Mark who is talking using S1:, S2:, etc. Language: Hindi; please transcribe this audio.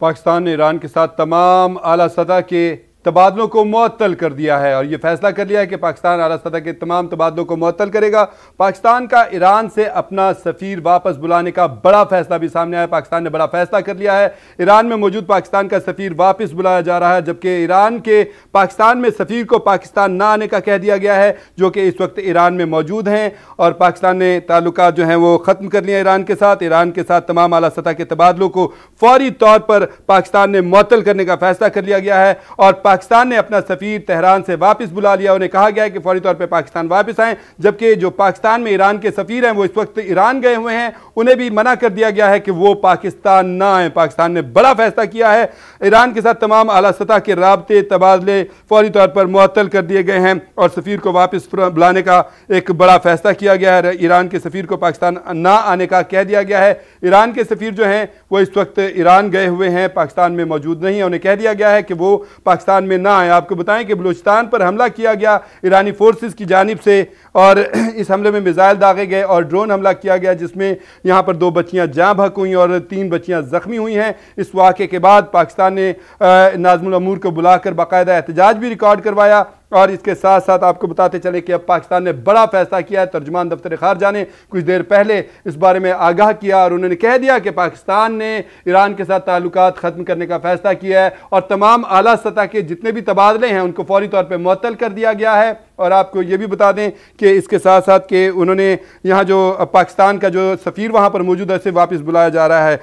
S1: पाकिस्तान ने ईरान के साथ तमाम अली सतह के तबादलों को मअतल कर दिया है और ये फैसला कर लिया है कि पाकिस्तान आला सतह के तमाम तबादलों को मअतल करेगा पाकिस्तान का ईरान से अपना सफ़ीर वापस बुलाने का बड़ा फैसला भी सामने आया पाकिस्तान ने बड़ा फैसला कर लिया है ईरान में मौजूद पाकिस्तान का सफ़ीर वापस बुलाया जा रहा है जबकि ईरान के पाकिस्तान में सफ़ीर को पाकिस्तान ना आने का कह दिया गया है जो कि इस वक्त ईरान में मौजूद हैं और पाकिस्तान ने ताल्लुक जो हैं वो ख़त्म कर लिए ईरान के साथ ईरान के साथ तमाम अला सतह के तबादलों को फौरी तौर पर पाकिस्तान ने मअतल करने का फैसला कर लिया गया है और पाकिस्तान ने अपना सफ़ीर तहरान से वापस बुला लिया उन्हें कहा गया कि फौरी तौर पर पाकिस्तान वापस आएँ जबकि जो पाकिस्तान में ईरान के सफ़ीर हैं वो इस वक्त ईरान गए हुए हैं उन्हें भी मना कर दिया गया है कि वो पाकिस्तान ना आए पाकिस्तान ने बड़ा फैसला किया है ईरान के साथ तमाम अला सतह के रबते तबादले फौरी तौर पर मुअल कर दिए गए हैं और सफ़ीर को वापस बुलाने का एक बड़ा फैसला किया गया है ईरान के सफ़ीर को पाकिस्तान ना आने का कह दिया गया है ईरान के सफ़ीर जो हैं वो इस वक्त ईरान गए हुए हैं पाकिस्तान में मौजूद नहीं है उन्हें कह दिया गया है कि वो पाकिस्तान में ना आए आपको बताएं कि बलूचिस्तान पर हमला किया गया ईरानी फोर्सेस की जानब से और इस हमले में मिज़ाइल दागे गए और ड्रोन हमला किया गया जिसमें यहाँ पर दो बच्चियाँ जाँ भक हुई और तीन बच्चियाँ ज़ख्मी हुई हैं इस वाक़े के बाद पाकिस्तान ने नाजमूमूर को बुलाकर बाकायदा एहतजाज भी रिकॉर्ड करवाया और इसके साथ साथ आपको बताते चले कि अब पाकिस्तान ने बड़ा फैसला किया है तर्जुमान दफ्तर खारजा ने कुछ देर पहले इस बारे में आगाह किया और उन्होंने कह दिया कि पाकिस्तान ने ईरान के साथ ताल्लुक ख़त्म करने का फैसला किया है और तमाम अली सतह के जितने भी तबादले हैं उनको फौरी तौर पर मअतल कर दिया गया है और आपको ये भी बता दें कि इसके साथ साथ के उन्होंने यहाँ जो पाकिस्तान का जो सफ़ीर वहाँ पर मौजूद है उसे वापस बुलाया जा रहा है